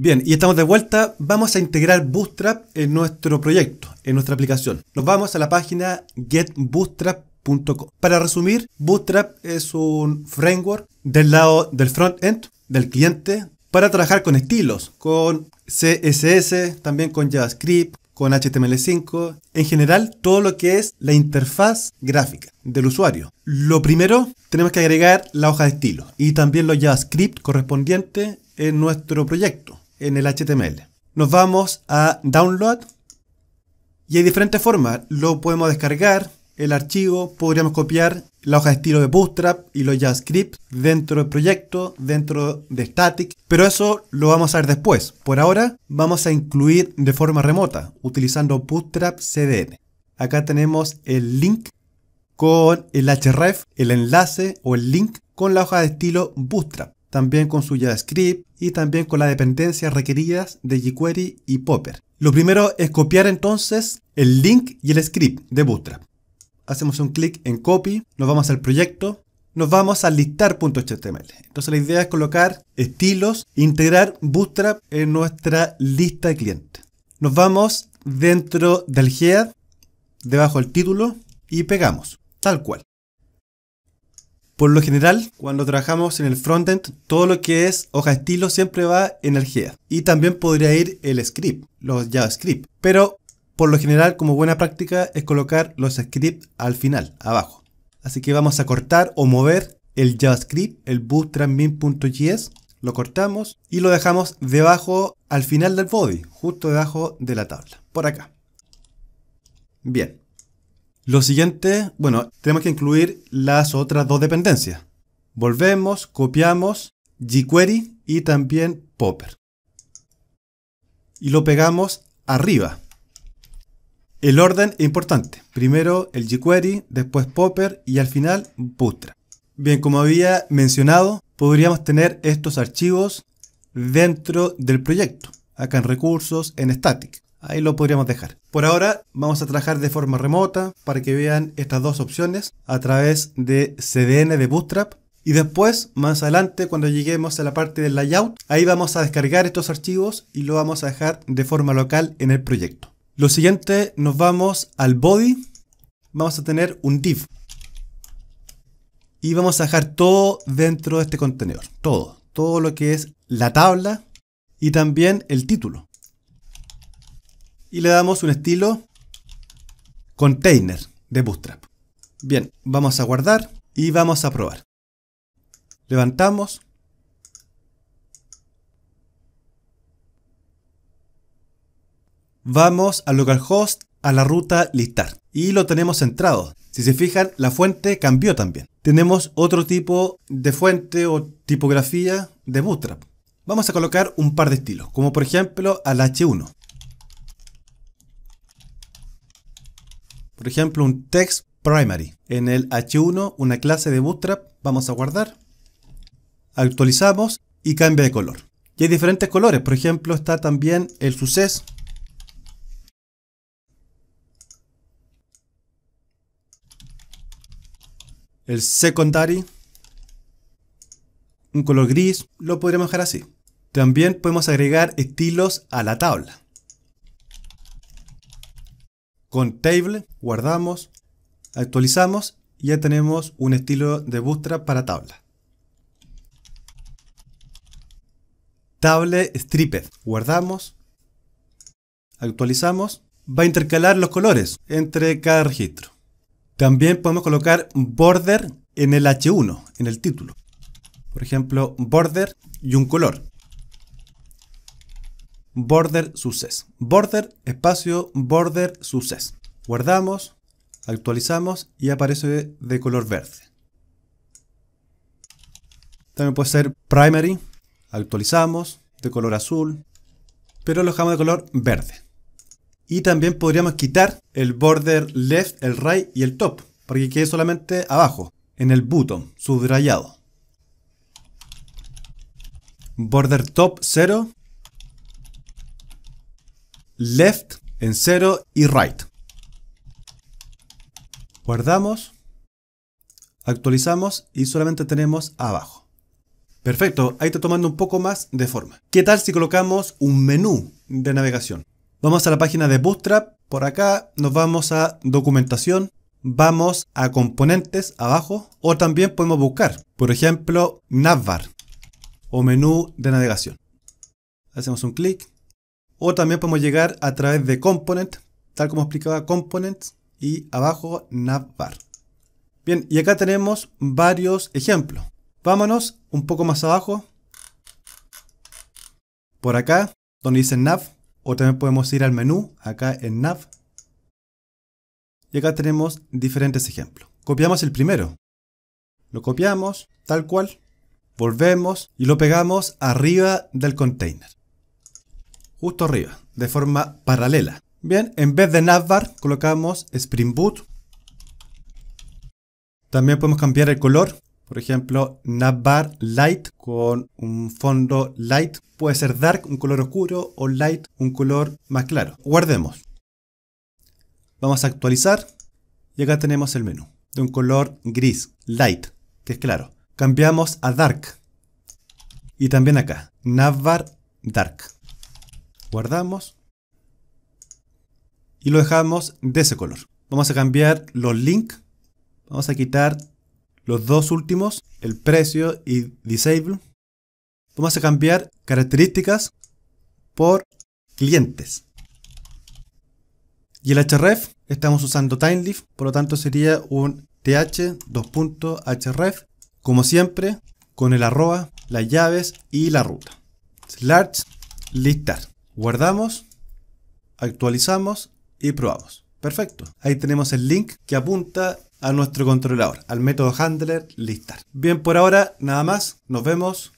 Bien, y estamos de vuelta. Vamos a integrar Bootstrap en nuestro proyecto, en nuestra aplicación. Nos vamos a la página getbootstrap.com. Para resumir, Bootstrap es un framework del lado del front-end, del cliente, para trabajar con estilos, con CSS, también con JavaScript, con HTML5, en general todo lo que es la interfaz gráfica del usuario. Lo primero, tenemos que agregar la hoja de estilo y también los JavaScript correspondientes en nuestro proyecto en el HTML. Nos vamos a Download y hay diferentes formas. Lo podemos descargar, el archivo, podríamos copiar la hoja de estilo de Bootstrap y los JavaScript dentro del proyecto, dentro de Static, pero eso lo vamos a ver después. Por ahora vamos a incluir de forma remota utilizando Bootstrap CDN. Acá tenemos el link con el href, el enlace o el link con la hoja de estilo Bootstrap también con su JavaScript y también con las dependencias requeridas de jQuery y Popper. Lo primero es copiar entonces el link y el script de Bootstrap. Hacemos un clic en Copy, nos vamos al proyecto, nos vamos a listar.html. Entonces la idea es colocar estilos integrar Bootstrap en nuestra lista de clientes. Nos vamos dentro del head, debajo del título y pegamos, tal cual. Por lo general, cuando trabajamos en el frontend, todo lo que es hoja estilo siempre va en el Y también podría ir el script, los JavaScript. Pero por lo general, como buena práctica, es colocar los scripts al final, abajo. Así que vamos a cortar o mover el JavaScript, el bootstrapmin.js, lo cortamos y lo dejamos debajo, al final del body, justo debajo de la tabla, por acá. Bien, lo siguiente, bueno, tenemos que incluir las otras dos dependencias. Volvemos, copiamos jQuery y también Popper. Y lo pegamos arriba. El orden es importante. Primero el jQuery, después Popper y al final Bootstrap. Bien, como había mencionado, podríamos tener estos archivos dentro del proyecto, acá en recursos, en static. Ahí lo podríamos dejar. Por ahora vamos a trabajar de forma remota para que vean estas dos opciones a través de CDN de Bootstrap. Y después, más adelante, cuando lleguemos a la parte del layout, ahí vamos a descargar estos archivos y lo vamos a dejar de forma local en el proyecto. Lo siguiente, nos vamos al body. Vamos a tener un div. Y vamos a dejar todo dentro de este contenedor. Todo. Todo lo que es la tabla y también el título y le damos un estilo container de Bootstrap. Bien, vamos a guardar y vamos a probar. Levantamos. Vamos a localhost a la ruta listar y lo tenemos centrado. Si se fijan, la fuente cambió también. Tenemos otro tipo de fuente o tipografía de Bootstrap. Vamos a colocar un par de estilos, como por ejemplo al H1. Por ejemplo, un text primary. En el H1, una clase de Bootstrap, vamos a guardar. Actualizamos y cambia de color. Y hay diferentes colores. Por ejemplo, está también el suceso. El secondary. Un color gris. Lo podríamos dejar así. También podemos agregar estilos a la tabla. Con table guardamos, actualizamos y ya tenemos un estilo de Bootstrap para tabla. Table STRIPED guardamos, actualizamos, va a intercalar los colores entre cada registro. También podemos colocar border en el H1, en el título. Por ejemplo, border y un color border success. Border, espacio, border success. Guardamos, actualizamos y aparece de color verde. También puede ser primary, actualizamos, de color azul, pero lo dejamos de color verde. Y también podríamos quitar el border left, el right y el top, para que quede solamente abajo, en el button, subrayado. Border top 0, left en 0 y right. Guardamos, actualizamos y solamente tenemos abajo. Perfecto, ahí está tomando un poco más de forma. ¿Qué tal si colocamos un menú de navegación? Vamos a la página de Bootstrap, por acá nos vamos a documentación, vamos a componentes abajo o también podemos buscar, por ejemplo, navbar o menú de navegación. Hacemos un clic, o también podemos llegar a través de component, tal como explicaba Component y abajo navbar. Bien, y acá tenemos varios ejemplos. Vámonos un poco más abajo. Por acá, donde dice nav. O también podemos ir al menú, acá en nav. Y acá tenemos diferentes ejemplos. Copiamos el primero. Lo copiamos, tal cual. Volvemos y lo pegamos arriba del container justo arriba, de forma paralela. Bien, en vez de navbar colocamos Spring Boot. También podemos cambiar el color, por ejemplo, navbar light con un fondo light. Puede ser dark, un color oscuro, o light, un color más claro. Guardemos. Vamos a actualizar y acá tenemos el menú de un color gris, light, que es claro. Cambiamos a dark. Y también acá, navbar dark guardamos y lo dejamos de ese color. Vamos a cambiar los links, vamos a quitar los dos últimos, el precio y disable. Vamos a cambiar características por clientes. Y el href, estamos usando TimeLeaf, por lo tanto sería un th th.href, como siempre, con el arroba, las llaves y la ruta. Large listar. Guardamos, actualizamos y probamos. Perfecto. Ahí tenemos el link que apunta a nuestro controlador, al método handler listar. Bien, por ahora nada más. Nos vemos.